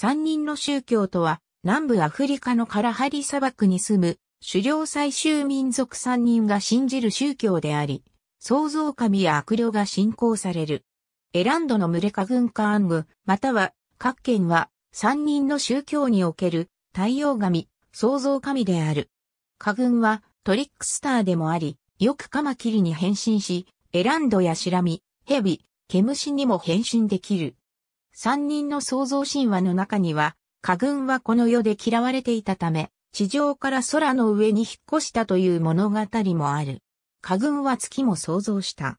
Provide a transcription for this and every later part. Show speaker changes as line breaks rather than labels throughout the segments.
三人の宗教とは、南部アフリカのカラハリ砂漠に住む、狩猟採集民族三人が信じる宗教であり、創造神や悪霊が信仰される。エランドの群れか軍か暗部、または、各県は、三人の宗教における、太陽神、創造神である。家軍は、トリックスターでもあり、よくカマキリに変身し、エランドやシラミ、ヘビ、毛虫にも変身できる。三人の創造神話の中には、家軍はこの世で嫌われていたため、地上から空の上に引っ越したという物語もある。家軍は月も創造した。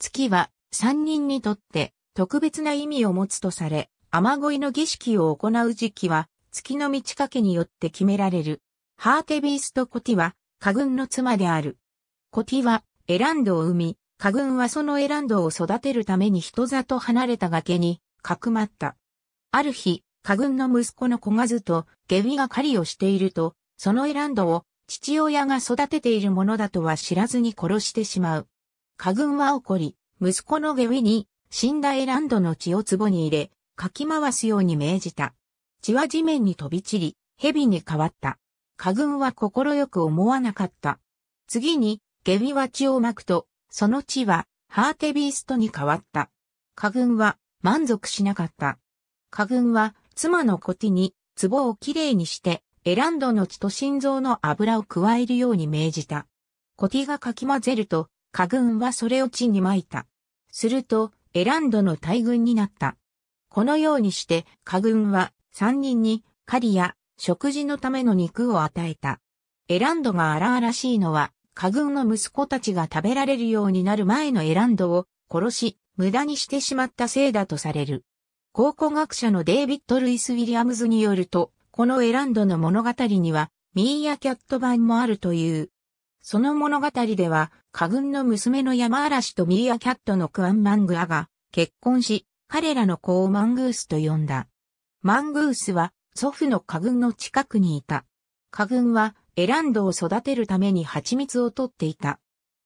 月は三人にとって特別な意味を持つとされ、雨乞いの儀式を行う時期は月の満ち欠けによって決められる。ハーテビースとコティは家軍の妻である。コティはエランドを生み、家軍はそのエランドを育てるために人里離れた崖にかくまった。ある日、家軍の息子の小数と下痢が狩りをしていると、そのエランドを父親が育てているものだとは知らずに殺してしまう。家軍は怒り、息子の下痢に死んだエランドの血を壺に入れ、かき回すように命じた。血は地面に飛び散り、蛇に変わった。家軍は快く思わなかった。次に、下痢は血をまくと、その血は、ハーテビーストに変わった。家軍は、満足しなかった。家軍は妻のコティに壺をきれいにしてエランドの血と心臓の油を加えるように命じた。コティがかき混ぜると家軍はそれを血に撒いた。するとエランドの大軍になった。このようにして家軍は三人に狩りや食事のための肉を与えた。エランドが荒々しいのは、家軍の息子たちが食べられるようになる前のエランドを殺し、無駄にしてしまったせいだとされる。考古学者のデイビッド・ルイス・ウィリアムズによると、このエランドの物語には、ミーアキャット版もあるという。その物語では、家軍の娘の山嵐とミーアキャットのクアン・マングアが結婚し、彼らの子をマングースと呼んだ。マングースは祖父の家軍の近くにいた。家軍はエランドを育てるために蜂蜜を取っていた。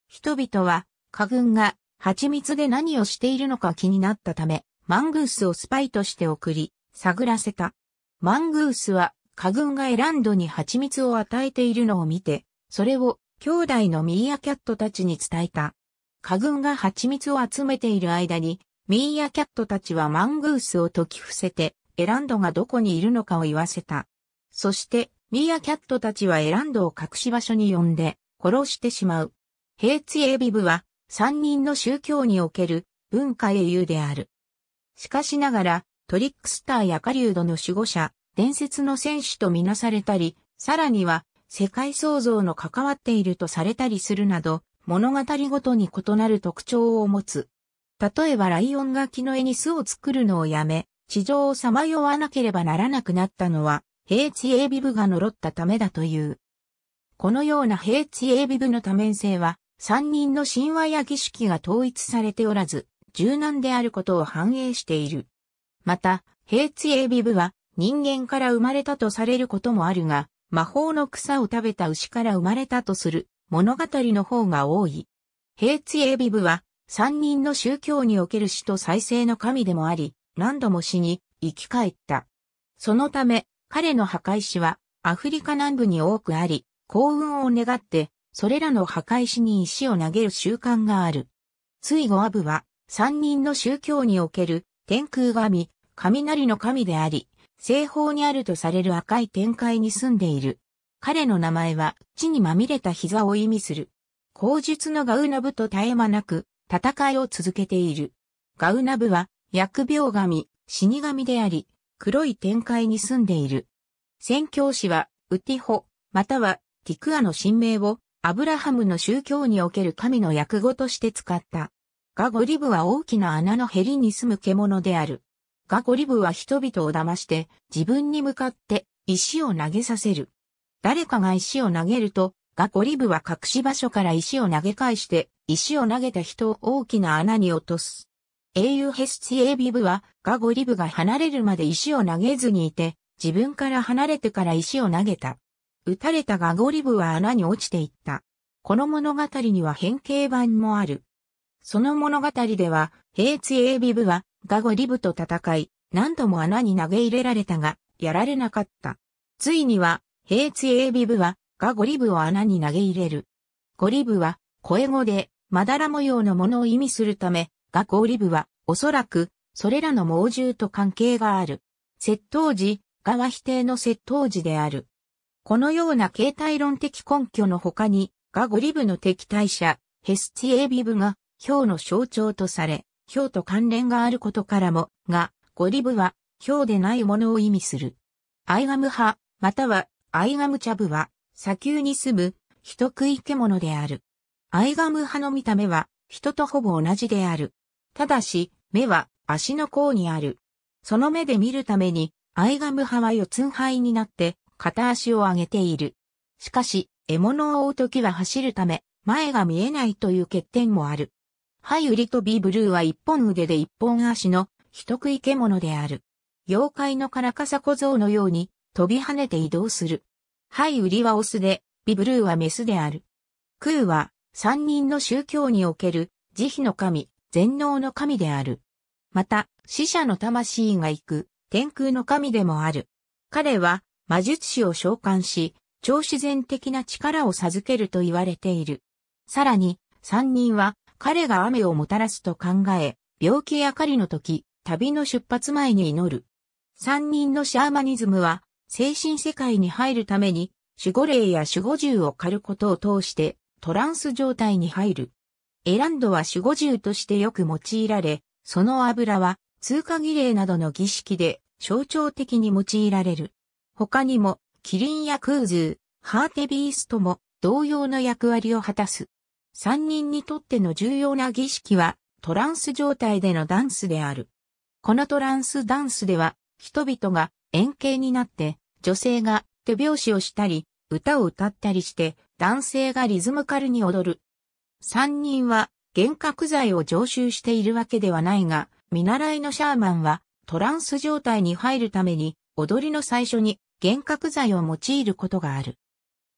人々は家軍が蜂蜜で何をしているのか気になったため、マングースをスパイとして送り、探らせた。マングースは、家軍がエランドに蜂蜜を与えているのを見て、それを兄弟のミーアキャットたちに伝えた。家軍が蜂蜜を集めている間に、ミーアキャットたちはマングースを解き伏せて、エランドがどこにいるのかを言わせた。そして、ミーアキャットたちはエランドを隠し場所に呼んで、殺してしまう。ヘイツエビブは、三人の宗教における文化英雄である。しかしながら、トリックスターやカリウドの守護者、伝説の戦士とみなされたり、さらには、世界創造の関わっているとされたりするなど、物語ごとに異なる特徴を持つ。例えばライオンが木の絵に巣を作るのをやめ、地上をさまよわなければならなくなったのは、平地エイビブが呪ったためだという。このような平地エイビブの多面性は、三人の神話や儀式が統一されておらず、柔軟であることを反映している。また、ヘイツエビブは人間から生まれたとされることもあるが、魔法の草を食べた牛から生まれたとする物語の方が多い。ヘイツエビブは三人の宗教における死と再生の神でもあり、何度も死に生き返った。そのため、彼の墓石はアフリカ南部に多くあり、幸運を願ってそれらの墓石に石を投げる習慣がある。ついごアブは、三人の宗教における天空神、雷の神であり、西方にあるとされる赤い天界に住んでいる。彼の名前は、地にまみれた膝を意味する。口述のガウナブと絶え間なく、戦いを続けている。ガウナブは、薬病神、死神であり、黒い天界に住んでいる。宣教師は、ウティホ、または、ティクアの神明をアブラハムの宗教における神の訳語として使った。ガゴリブは大きな穴のヘリに住む獣である。ガゴリブは人々を騙して自分に向かって石を投げさせる。誰かが石を投げると、ガゴリブは隠し場所から石を投げ返して石を投げた人を大きな穴に落とす。英雄ヘスチエービブはガゴリブが離れるまで石を投げずにいて自分から離れてから石を投げた。撃たれたがゴリブは穴に落ちていった。この物語には変形版もある。その物語では、ヘイツエイビブはガゴリブと戦い、何度も穴に投げ入れられたが、やられなかった。ついには、ヘイツエイビブはガゴリブを穴に投げ入れる。ゴリブは、声語で、まだら模様のものを意味するため、ガゴリブは、おそらく、それらの猛獣と関係がある。窃盗時、ガは否定の窃盗時である。このような形態論的根拠の他に、がゴリブの敵対者、ヘスチエビブが、ウの象徴とされ、ウと関連があることからも、が、ゴリブは、ウでないものを意味する。アイガム派、または、アイガムチャブは、砂丘に住む、人食い獣である。アイガム派の見た目は、人とほぼ同じである。ただし、目は、足の甲にある。その目で見るために、アイガム派は四つん這いになって、片足を上げている。しかし、獲物を追う時は走るため、前が見えないという欠点もある。ハイウリとビブルーは一本腕で一本足の人食い獣である。妖怪のカラカサ小僧のように飛び跳ねて移動する。ハイウリはオスで、ビブルーはメスである。クーは三人の宗教における慈悲の神、全能の神である。また、死者の魂が行く天空の神でもある。彼は魔術師を召喚し、超自然的な力を授けると言われている。さらに、三人は彼が雨をもたらすと考え、病気や狩りの時、旅の出発前に祈る。三人のシャーマニズムは、精神世界に入るために、守護霊や守護獣を狩ることを通して、トランス状態に入る。エランドは守護獣としてよく用いられ、その油は通過儀礼などの儀式で象徴的に用いられる。他にも、キリンやクーハーテビーストも同様の役割を果たす。三人にとっての重要な儀式は、トランス状態でのダンスである。このトランスダンスでは、人々が円形になって、女性が手拍子をしたり、歌を歌ったりして、男性がリズムカルに踊る。三人は、幻覚剤を常習しているわけではないが、見習いのシャーマンは、トランス状態に入るために、踊りの最初に幻覚剤を用いることがある。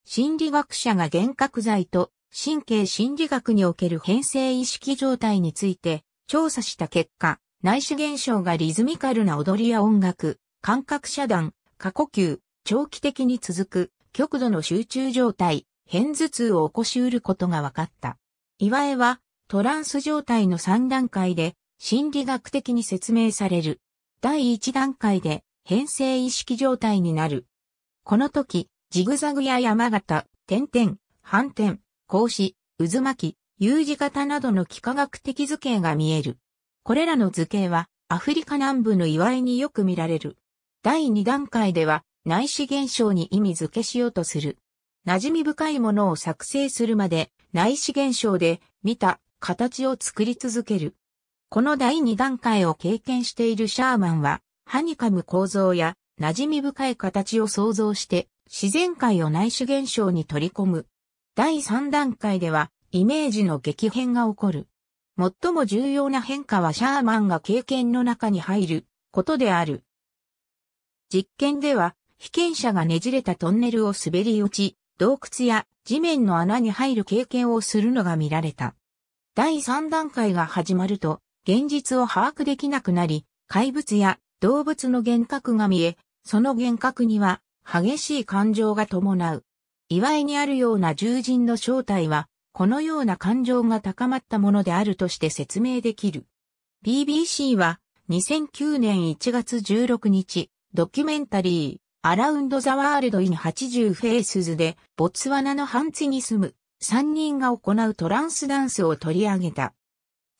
心理学者が幻覚剤と神経心理学における変性意識状態について調査した結果、内視現象がリズミカルな踊りや音楽、感覚遮断、過呼吸、長期的に続く極度の集中状態、変頭痛を起こしうることが分かった。岩えはトランス状態の3段階で心理学的に説明される。第1段階で変性意識状態になる。この時、ジグザグや山形、点々、反転、格子、渦巻き、U 字型などの幾何学的図形が見える。これらの図形はアフリカ南部の祝いによく見られる。第2段階では内視現象に意味付けしようとする。馴染み深いものを作成するまで内視現象で見た形を作り続ける。この第2段階を経験しているシャーマンは歯にかむ構造や馴染み深い形を想像して自然界を内視現象に取り込む。第3段階ではイメージの激変が起こる。最も重要な変化はシャーマンが経験の中に入ることである。実験では被験者がねじれたトンネルを滑り落ち、洞窟や地面の穴に入る経験をするのが見られた。第3段階が始まると現実を把握できなくなり、怪物や動物の幻覚が見え、その幻覚には激しい感情が伴う。祝いにあるような獣人の正体は、このような感情が高まったものであるとして説明できる。BBC は2009年1月16日、ドキュメンタリー、アラウンド・ザ・ワールド・イン80フェイスズで、ボツワナのハンチに住む3人が行うトランスダンスを取り上げた。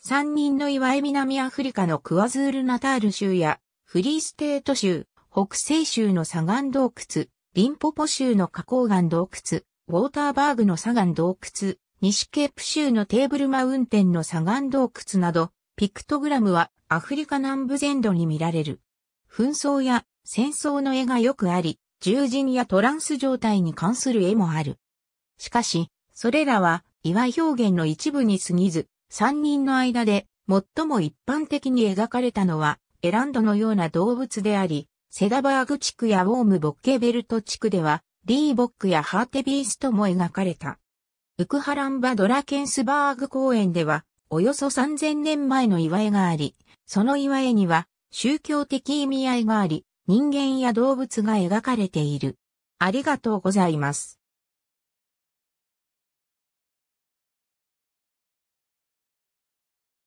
3人の祝い南アフリカのクワズール・ナタール州やフリーステート州、北西州の砂岩洞窟、リンポポ州の花崗岩洞窟、ウォーターバーグの砂岩洞窟、西ケープ州のテーブルマウンテンの砂岩洞窟など、ピクトグラムはアフリカ南部全土に見られる。紛争や戦争の絵がよくあり、獣人やトランス状態に関する絵もある。しかし、それらは岩表現の一部に過ぎず、三人の間で最も一般的に描かれたのはエランドのような動物であり、セダバーグ地区やウォーム・ボッケベルト地区では、リーボックやハーテビーストも描かれた。ウクハランバ・ドラケンスバーグ公園では、およそ3000年前の祝いがあり、その祝いには宗教的意味合いがあり、人間や動物が描かれている。ありがとうございます。